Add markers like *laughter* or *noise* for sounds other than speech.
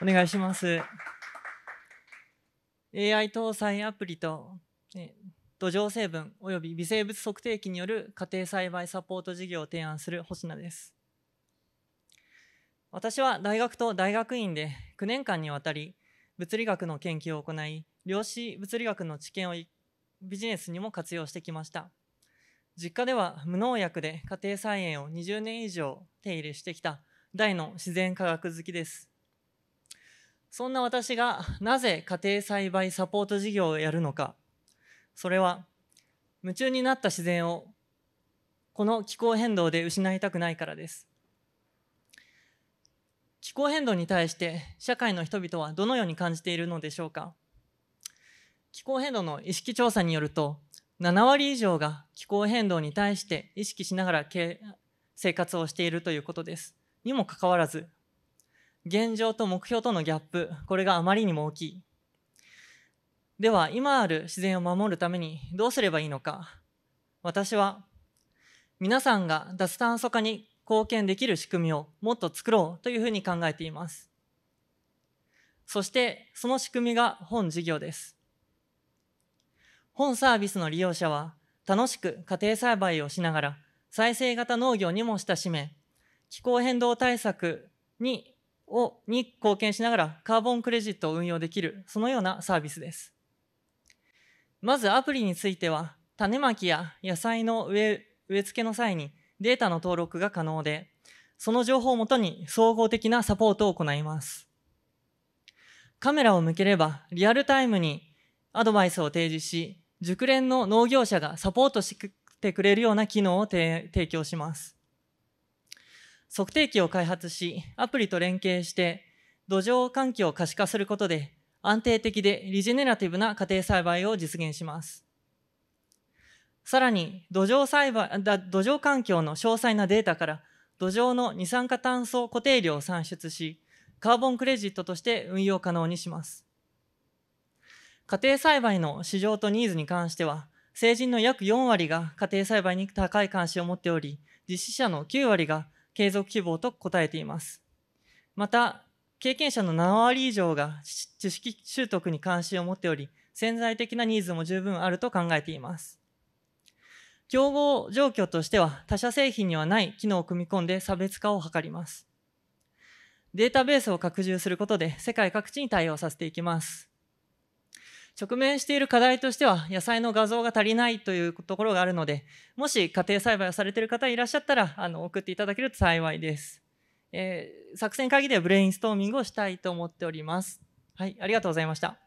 お願いします。AI 搭載アプリと、え土壌成分及び微生物測定器による家庭栽培サポート事業を提案する星名です。私は大学と大学院で9年間にわたり物理学の研究を行い量子物理学の知見をビジネスにも活用してきました実家では無農薬で家庭菜園を20年以上手入れしてきた大の自然科学好きですそんな私が *laughs* なぜ家庭栽培サポート事業をやるのかそれは夢中になった自然をこの気候変動で失いたくないからです気候変動に対して社会の人々はどのように感じているのでしょうか気候変動の意識調査によると7割以上が気候変動に対して意識しながら生活をしているということですにもかかわらず現状と目標とのギャップこれがあまりにも大きいでは今ある自然を守るためにどうすればいいのか私は皆さんが脱炭素化に貢献できる仕組みをもっと作ろうというふうに考えていますそしてその仕組みが本事業です本サービスの利用者は楽しく家庭栽培をしながら再生型農業にも親しめ気候変動対策にをに貢献しながらカーボンクレジットを運用できるそのようなサービスですまずアプリについては種まきや野菜の植え付けの際にデータの登録が可能でその情報をもとに総合的なサポートを行いますカメラを向ければリアルタイムにアドバイスを提示し熟練の農業者がサポートしてくれるような機能を提供します測定器を開発し、アプリと連携して、土壌環境を可視化することで、安定的でリジェネラティブな家庭栽培を実現します。さらに土壌栽培、土壌環境の詳細なデータから土壌の二酸化炭素固定量を算出し、カーボンクレジットとして運用可能にします。家庭栽培の市場とニーズに関しては、成人の約4割が家庭栽培に高い関心を持っており、実施者の9割が継続希望と答えています。また、経験者の7割以上が知識習得に関心を持っており、潜在的なニーズも十分あると考えています。競合状況としては他社製品にはない機能を組み込んで差別化を図ります。データベースを拡充することで世界各地に対応させていきます。直面している課題としては野菜の画像が足りないというところがあるのでもし家庭栽培をされている方いらっしゃったらあの送っていただけると幸いです、えー、作戦会議ではブレインストーミングをしたいと思っておりますはいありがとうございました